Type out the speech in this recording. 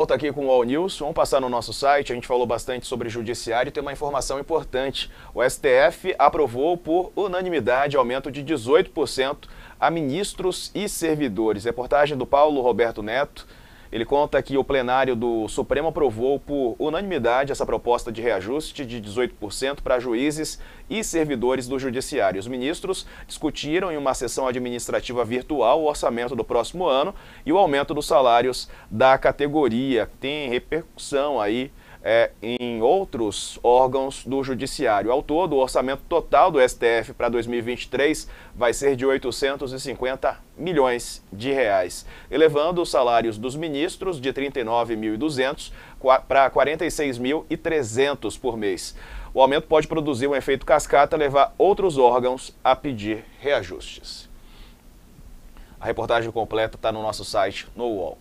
Volta aqui com o All News, vamos passar no nosso site, a gente falou bastante sobre judiciário e tem uma informação importante. O STF aprovou por unanimidade aumento de 18% a ministros e servidores. Reportagem do Paulo Roberto Neto. Ele conta que o plenário do Supremo aprovou por unanimidade essa proposta de reajuste de 18% para juízes e servidores do Judiciário. Os ministros discutiram em uma sessão administrativa virtual o orçamento do próximo ano e o aumento dos salários da categoria. Tem repercussão aí é, em outros órgãos do Judiciário. Ao todo, o orçamento total do STF para 2023 vai ser de 850 milhões de reais, elevando os salários dos ministros de 39.200 para 46.300 por mês. O aumento pode produzir um efeito cascata e levar outros órgãos a pedir reajustes. A reportagem completa está no nosso site, no UOL.